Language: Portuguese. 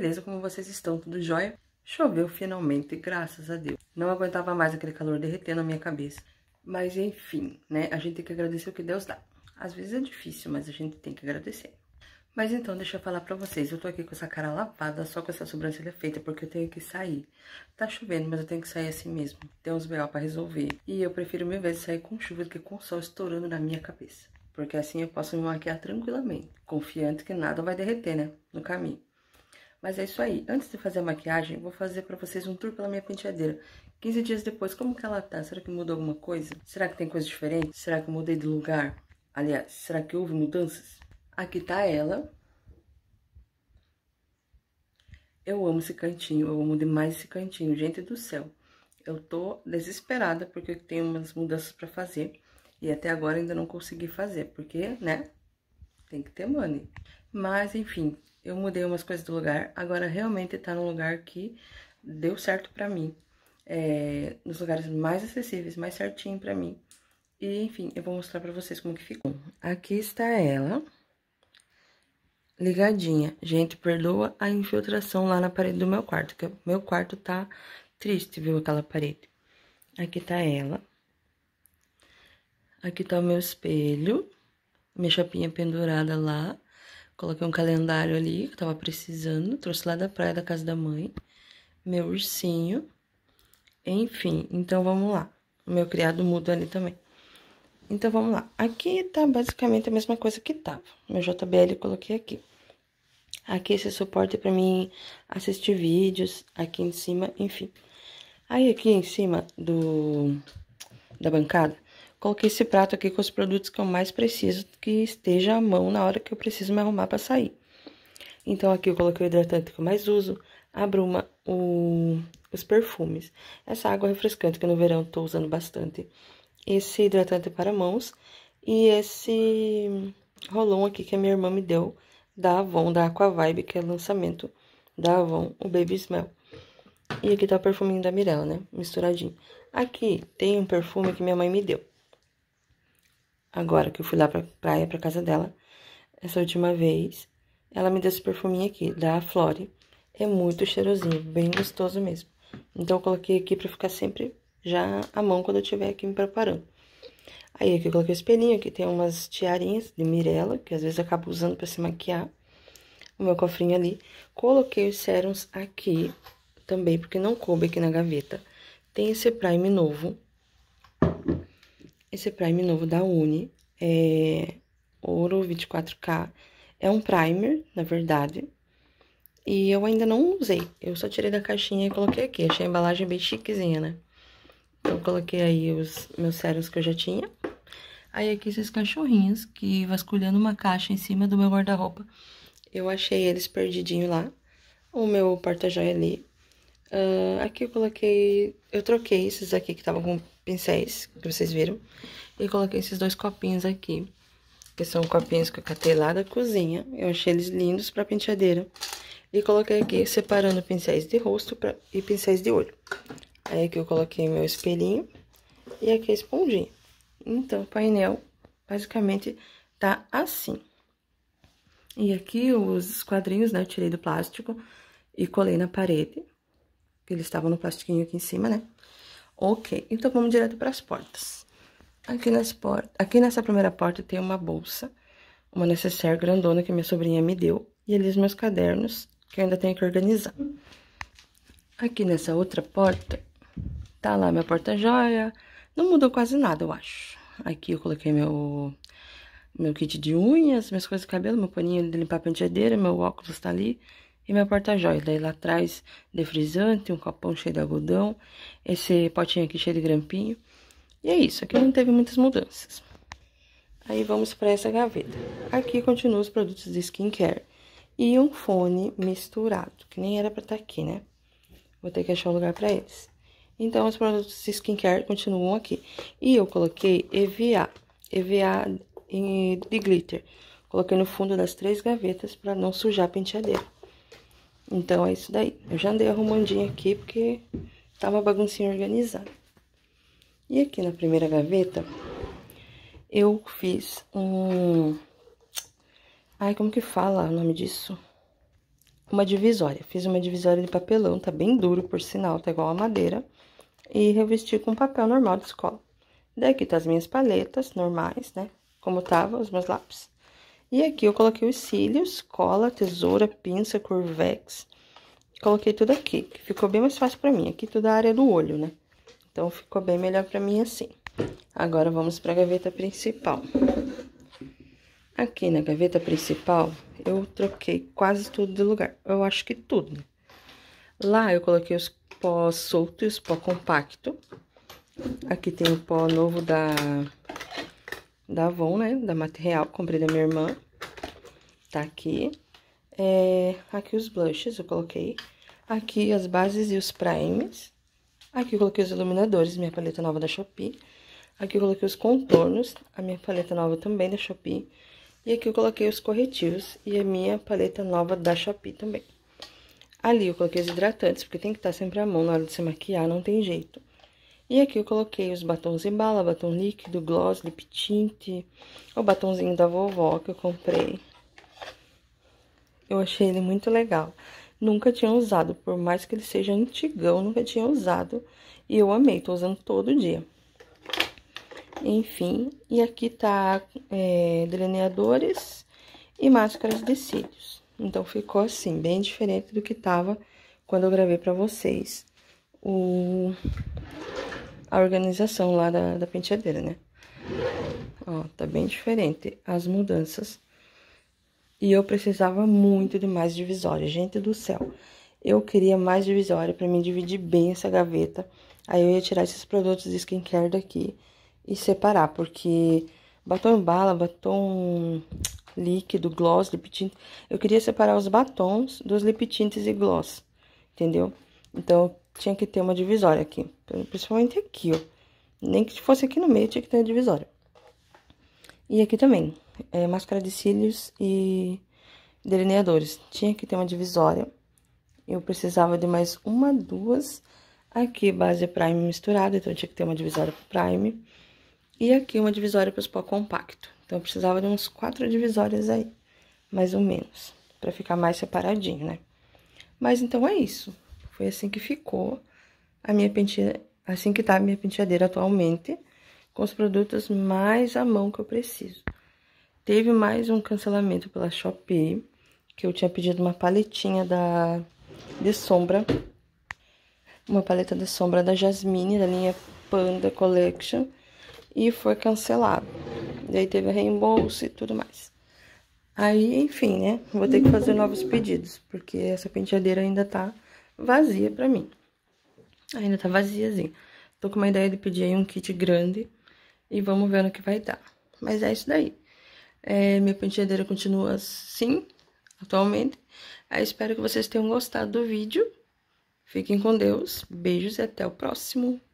beleza? Como vocês estão? Tudo jóia? Choveu finalmente, graças a Deus. Não aguentava mais aquele calor derretendo a minha cabeça. Mas enfim, né? A gente tem que agradecer o que Deus dá. Às vezes é difícil, mas a gente tem que agradecer. Mas então, deixa eu falar pra vocês. Eu tô aqui com essa cara lavada, só com essa sobrancelha feita, porque eu tenho que sair. Tá chovendo, mas eu tenho que sair assim mesmo. Tem uns B.O. pra resolver. E eu prefiro mil vezes sair com chuva do que com sol estourando na minha cabeça. Porque assim eu posso me maquiar tranquilamente, confiante que nada vai derreter, né? No caminho. Mas é isso aí. Antes de fazer a maquiagem, vou fazer pra vocês um tour pela minha penteadeira. 15 dias depois, como que ela tá? Será que mudou alguma coisa? Será que tem coisa diferente? Será que eu mudei de lugar? Aliás, será que houve mudanças? Aqui tá ela. Eu amo esse cantinho, eu amo demais esse cantinho, gente do céu. Eu tô desesperada porque eu tenho umas mudanças pra fazer. E até agora ainda não consegui fazer, porque, né, tem que ter money. Mas, enfim, eu mudei umas coisas do lugar, agora realmente tá num lugar que deu certo para mim. É, nos lugares mais acessíveis, mais certinho para mim. E, enfim, eu vou mostrar para vocês como que ficou. Aqui está ela, ligadinha. Gente, perdoa a infiltração lá na parede do meu quarto, que meu quarto tá triste, viu, aquela parede. Aqui tá ela. Aqui tá o meu espelho, minha chapinha pendurada lá. Coloquei um calendário ali que eu tava precisando, trouxe lá da praia da casa da mãe, meu ursinho, enfim, então vamos lá. O meu criado muda ali também. Então vamos lá. Aqui tá basicamente a mesma coisa que tava. Meu JBL eu coloquei aqui. Aqui esse suporte pra para mim assistir vídeos, aqui em cima, enfim. Aí aqui em cima do da bancada, Coloquei esse prato aqui com os produtos que eu mais preciso, que esteja à mão na hora que eu preciso me arrumar para sair. Então, aqui eu coloquei o hidratante que eu mais uso, a bruma, o, os perfumes. Essa água refrescante que no verão estou usando bastante. Esse hidratante para mãos e esse rolão aqui que a minha irmã me deu da Avon, da Aqua Vibe, que é lançamento da Avon, o Baby Smell. E aqui tá o perfuminho da Mirella, né? Misturadinho. Aqui tem um perfume que minha mãe me deu agora que eu fui lá pra praia, pra casa dela, essa última vez, ela me deu esse perfuminho aqui, da Flore. É muito cheirosinho, bem gostoso mesmo. Então, eu coloquei aqui pra ficar sempre já à mão quando eu estiver aqui me preparando. Aí, aqui eu coloquei o espelhinho, aqui tem umas tiarinhas de Mirella, que às vezes eu acabo usando pra se maquiar. O meu cofrinho ali. Coloquei os serums aqui também, porque não coube aqui na gaveta. Tem esse prime novo, esse primer novo da Uni é Ouro 24K. É um primer, na verdade. E eu ainda não usei. Eu só tirei da caixinha e coloquei aqui. Achei a embalagem bem chiquezinha, né? Então, coloquei aí os meus sérios que eu já tinha. Aí, aqui esses cachorrinhos, que vasculhando uma caixa em cima do meu guarda-roupa. Eu achei eles perdidinho lá. O meu porta-joia ali. Uh, aqui eu coloquei... Eu troquei esses aqui que estavam com pincéis que vocês viram. E coloquei esses dois copinhos aqui, que são copinhos que eu catei lá da cozinha. Eu achei eles lindos pra penteadeira. E coloquei aqui, separando pincéis de rosto pra, e pincéis de olho. Aí aqui eu coloquei meu espelhinho e aqui a esponjinha. Então, o painel basicamente tá assim. E aqui os quadrinhos, né, eu tirei do plástico e colei na parede. Eles estavam no plastiquinho aqui em cima, né? Ok, então vamos direto para as portas. Aqui, nas port... Aqui nessa primeira porta tem uma bolsa, uma necessaire grandona que minha sobrinha me deu, e ali os meus cadernos, que eu ainda tenho que organizar. Aqui nessa outra porta, tá lá minha porta-joia, não mudou quase nada, eu acho. Aqui eu coloquei meu, meu kit de unhas, minhas coisas de cabelo, meu paninho de limpar a penteadeira, meu óculos tá ali, e meu porta-joias. Daí lá atrás, defrisante, um copão cheio de algodão, esse potinho aqui cheio de grampinho. E é isso, aqui não teve muitas mudanças. Aí vamos para essa gaveta. Aqui continuam os produtos de skincare. E um fone misturado, que nem era para estar tá aqui, né? Vou ter que achar um lugar para eles. Então, os produtos de skincare continuam aqui. E eu coloquei EVA, EVA de glitter. Coloquei no fundo das três gavetas para não sujar a penteadeira. Então, é isso daí. Eu já andei arrumandinho aqui porque tá uma baguncinha organizada. E aqui na primeira gaveta, eu fiz um... Ai, como que fala o nome disso? Uma divisória. Fiz uma divisória de papelão, tá bem duro, por sinal, tá igual a madeira. E revesti com papel normal de escola. Daqui tá as minhas paletas normais, né? Como tava, os meus lápis. E aqui eu coloquei os cílios, cola, tesoura, pinça, curvex. Coloquei tudo aqui, que ficou bem mais fácil pra mim. Aqui tudo a é área do olho, né? Então, ficou bem melhor pra mim assim. Agora, vamos pra gaveta principal. Aqui na gaveta principal, eu troquei quase tudo de lugar. Eu acho que tudo, né? Lá, eu coloquei os pó solto e os pó compacto. Aqui tem o pó novo da da Avon, né? Da Material, comprei da minha irmã. Tá aqui. É, aqui os blushes eu coloquei. Aqui as bases e os primes. Aqui eu coloquei os iluminadores, minha paleta nova da Shopee. Aqui eu coloquei os contornos, a minha paleta nova também da Shopee. E aqui eu coloquei os corretivos e a minha paleta nova da Shopee também. Ali eu coloquei os hidratantes, porque tem que estar tá sempre à mão na hora de se maquiar, não tem jeito. E aqui eu coloquei os batons em bala, batom líquido, gloss, lip tint, o batonzinho da vovó que eu comprei. Eu achei ele muito legal. Nunca tinha usado, por mais que ele seja antigão, nunca tinha usado. E eu amei, tô usando todo dia. Enfim, e aqui tá é, delineadores e máscaras de cílios. Então, ficou assim, bem diferente do que tava quando eu gravei pra vocês o a organização lá da, da penteadeira, né? Ó, tá bem diferente as mudanças. E eu precisava muito de mais divisória, gente do céu. Eu queria mais divisória para mim dividir bem essa gaveta. Aí eu ia tirar esses produtos de skincare daqui e separar, porque batom bala, batom líquido, gloss, lip tint. Eu queria separar os batons dos lip tints e gloss, entendeu? Então, tinha que ter uma divisória aqui. Principalmente aqui, ó. Nem que fosse aqui no meio, tinha que ter uma divisória. E aqui também, é, máscara de cílios e delineadores. Tinha que ter uma divisória. Eu precisava de mais uma, duas. Aqui, base prime misturada, então tinha que ter uma divisória pro prime. E aqui, uma divisória para o pó compacto. Então, eu precisava de uns quatro divisórias aí, mais ou menos, para ficar mais separadinho, né? Mas, então, é isso. Foi assim que ficou a minha penteadeira, assim que tá a minha penteadeira atualmente, com os produtos mais à mão que eu preciso. Teve mais um cancelamento pela Shopee, que eu tinha pedido uma paletinha da, de sombra, uma paleta de sombra da Jasmine, da linha Panda Collection, e foi cancelado. Daí teve reembolso e tudo mais. Aí, enfim, né? Vou ter que fazer novos pedidos, porque essa penteadeira ainda tá vazia pra mim. Ainda tá vaziazinha. Tô com uma ideia de pedir aí um kit grande e vamos ver no que vai dar. Mas é isso daí. É, minha penteadeira continua assim, atualmente. Eu espero que vocês tenham gostado do vídeo. Fiquem com Deus. Beijos e até o próximo.